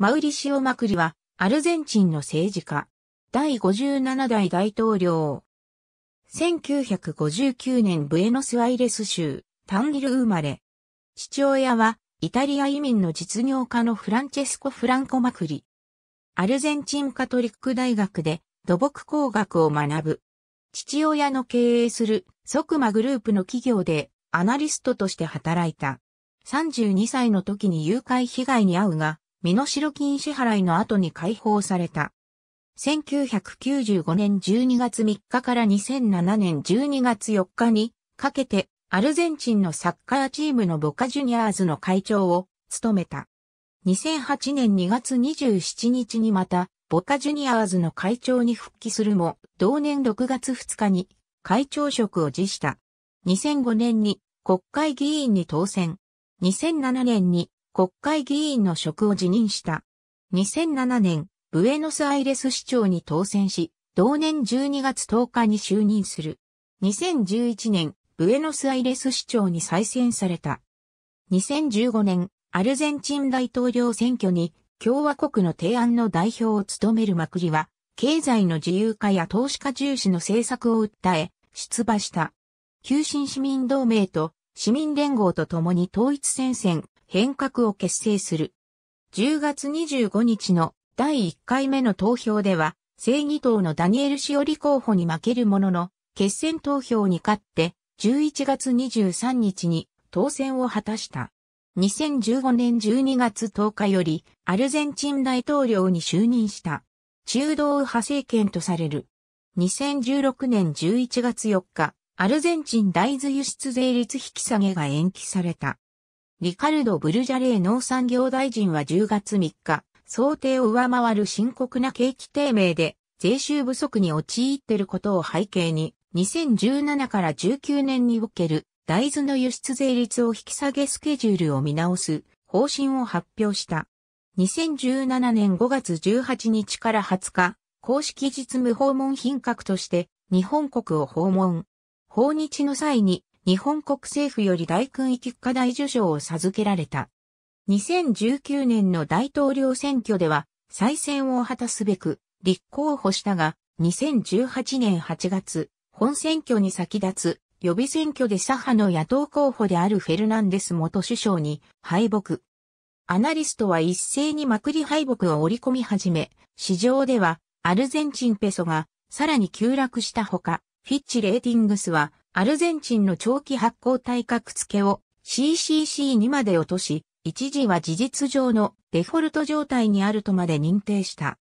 マウリシオ・マクリは、アルゼンチンの政治家。第57代大統領。1959年ブエノスアイレス州、タンギル生まれ。父親は、イタリア移民の実業家のフランチェスコ・フランコ・マクリ。アルゼンチンカトリック大学で土木工学を学ぶ。父親の経営する即マグループの企業でアナリストとして働いた。32歳の時に誘拐被害に遭うが、身代金支払いの後に解放された。1995年12月3日から2007年12月4日にかけてアルゼンチンのサッカーチームのボカジュニアーズの会長を務めた。2008年2月27日にまたボカジュニアーズの会長に復帰するも同年6月2日に会長職を辞した。2005年に国会議員に当選。2007年に国会議員の職を辞任した。2007年、ブエノスアイレス市長に当選し、同年12月10日に就任する。2011年、ブエノスアイレス市長に再選された。2015年、アルゼンチン大統領選挙に共和国の提案の代表を務めるマクリは、経済の自由化や投資家重視の政策を訴え、出馬した。急進市民同盟と市民連合と共に統一戦線、変革を結成する。10月25日の第1回目の投票では、正義党のダニエル・シオリ候補に負けるものの、決選投票に勝って、11月23日に当選を果たした。2015年12月10日より、アルゼンチン大統領に就任した。中道右派政権とされる。2016年11月4日、アルゼンチン大豆輸出税率引き下げが延期された。リカルド・ブルジャレー農産業大臣は10月3日、想定を上回る深刻な景気低迷で税収不足に陥っていることを背景に、2017から19年における大豆の輸出税率を引き下げスケジュールを見直す方針を発表した。2017年5月18日から20日、公式実務訪問品格として日本国を訪問。訪日の際に日本国政府より大勲域課大受賞を授けられた。2019年の大統領選挙では再選を果たすべく立候補したが、2018年8月、本選挙に先立つ予備選挙で左派の野党候補であるフェルナンデス元首相に敗北。アナリストは一斉にまくり敗北を織り込み始め、市場ではアルゼンチンペソがさらに急落したほか、フィッチレーティングスはアルゼンチンの長期発行体格付けを CCC にまで落とし、一時は事実上のデフォルト状態にあるとまで認定した。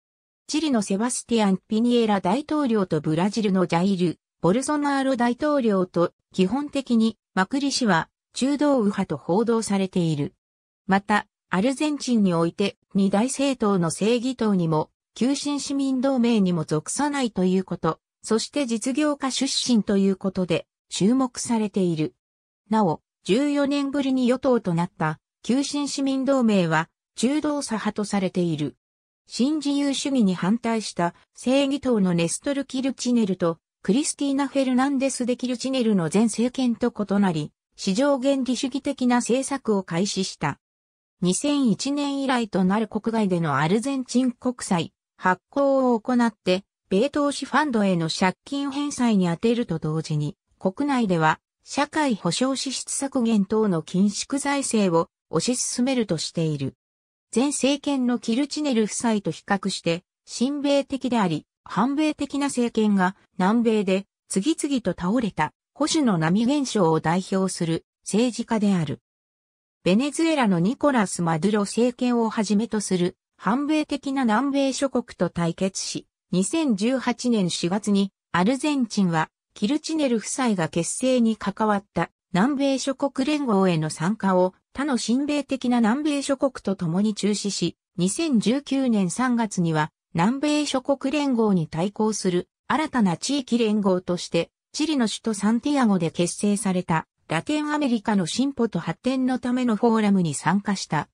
チリのセバスティアン・ピニエラ大統領とブラジルのジャイル・ボルソナーロ大統領と基本的にマクリ氏は中道右派と報道されている。また、アルゼンチンにおいて二大政党の正義党にも、旧新市民同盟にも属さないということ、そして実業家出身ということで、注目されている。なお、14年ぶりに与党となった旧新市民同盟は中道左派とされている。新自由主義に反対した正義党のネストル・キルチネルとクリスティーナ・フェルナンデス・デ・キルチネルの前政権と異なり、市場原理主義的な政策を開始した。2001年以来となる国外でのアルゼンチン国債発行を行って、米投資ファンドへの借金返済に充てると同時に、国内では、社会保障支出削減等の緊縮財政を推し進めるとしている。前政権のキルチネル夫妻と比較して、親米的であり、反米的な政権が南米で次々と倒れた保守の波現象を代表する政治家である。ベネズエラのニコラス・マドゥロ政権をはじめとする反米的な南米諸国と対決し、2018年4月にアルゼンチンはキルチネル夫妻が結成に関わった南米諸国連合への参加を他の親米的な南米諸国と共に中止し、2019年3月には南米諸国連合に対抗する新たな地域連合として、チリの首都サンティアゴで結成されたラテンアメリカの進歩と発展のためのフォーラムに参加した。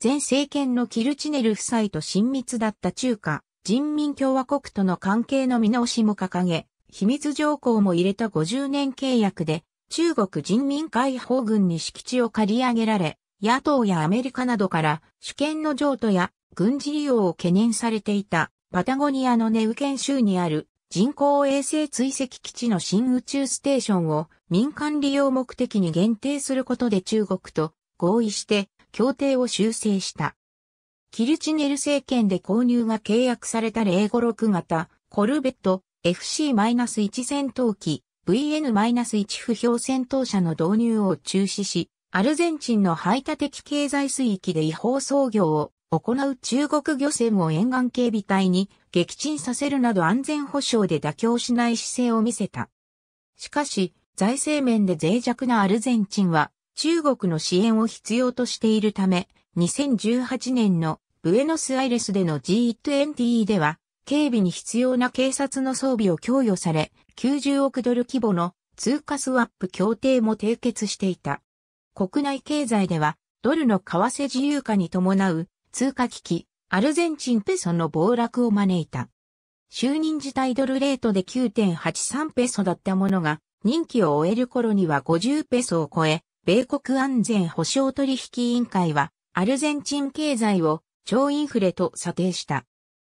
前政権のキルチネル夫妻と親密だった中華人民共和国との関係の見直しも掲げ、秘密条項も入れた50年契約で、中国人民解放軍に敷地を借り上げられ、野党やアメリカなどから主権の譲渡や軍事利用を懸念されていたパタゴニアのネウケン州にある人工衛星追跡基地の新宇宙ステーションを民間利用目的に限定することで中国と合意して協定を修正した。キルチネル政権で購入が契約された056型コルベット FC-1 戦闘機 VN-1 不評戦闘車の導入を中止し、アルゼンチンの排他的経済水域で違法操業を行う中国漁船を沿岸警備隊に撃沈させるなど安全保障で妥協しない姿勢を見せた。しかし、財政面で脆弱なアルゼンチンは中国の支援を必要としているため、2018年のブエノスアイレスでの G20 では警備に必要な警察の装備を供与され、90億ドル規模の通貨スワップ協定も締結していた。国内経済では、ドルの為替自由化に伴う通貨危機、アルゼンチンペソの暴落を招いた。就任時代ドルレートで9.83ペソだったものが、任期を終える頃には50ペソを超え、米国安全保障取引委員会は、アルゼンチン経済を超インフレと査定した。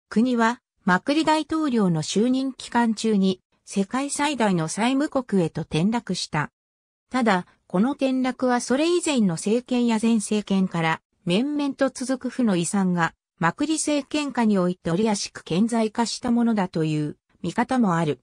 国はマクリ大統領の就任期間中に世界最大の債務国へと転落した。ただ、この転落はそれ以前の政権や前政権から面々と続く負の遺産がマクリ政権下において折りしく顕在化したものだという見方もある。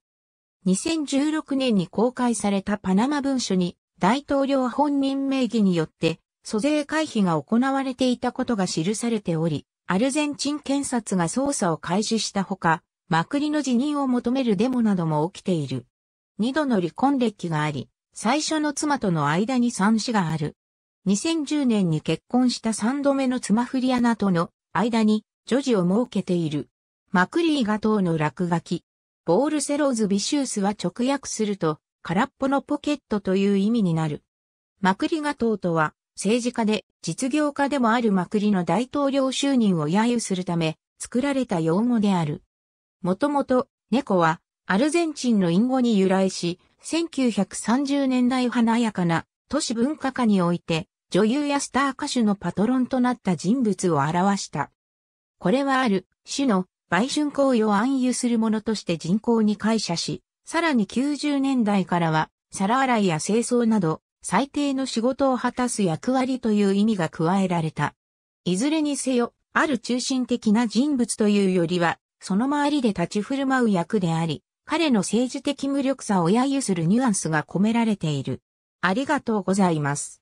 2016年に公開されたパナマ文書に大統領本人名義によって租税回避が行われていたことが記されており、アルゼンチン検察が捜査を開始したほか、マクリの辞任を求めるデモなども起きている。二度の離婚歴があり、最初の妻との間に三子がある。2010年に結婚した三度目の妻フリアナとの間に女児を設けている。マクリーが党の落書き。ボールセローズ・ビシュースは直訳すると、空っぽのポケットという意味になる。マクリガトとは、政治家で実業家でもあるマクリの大統領就任を揶揄するため作られた用語である。もともと猫はアルゼンチンの隠語に由来し、1930年代華やかな都市文化下において女優やスター歌手のパトロンとなった人物を表した。これはある種の売春行為を暗喩するものとして人口に解釈し、さらに90年代からは皿洗いや清掃など最低の仕事を果たす役割という意味が加えられた。いずれにせよ、ある中心的な人物というよりは、その周りで立ち振る舞う役であり、彼の政治的無力さを揶揄するニュアンスが込められている。ありがとうございます。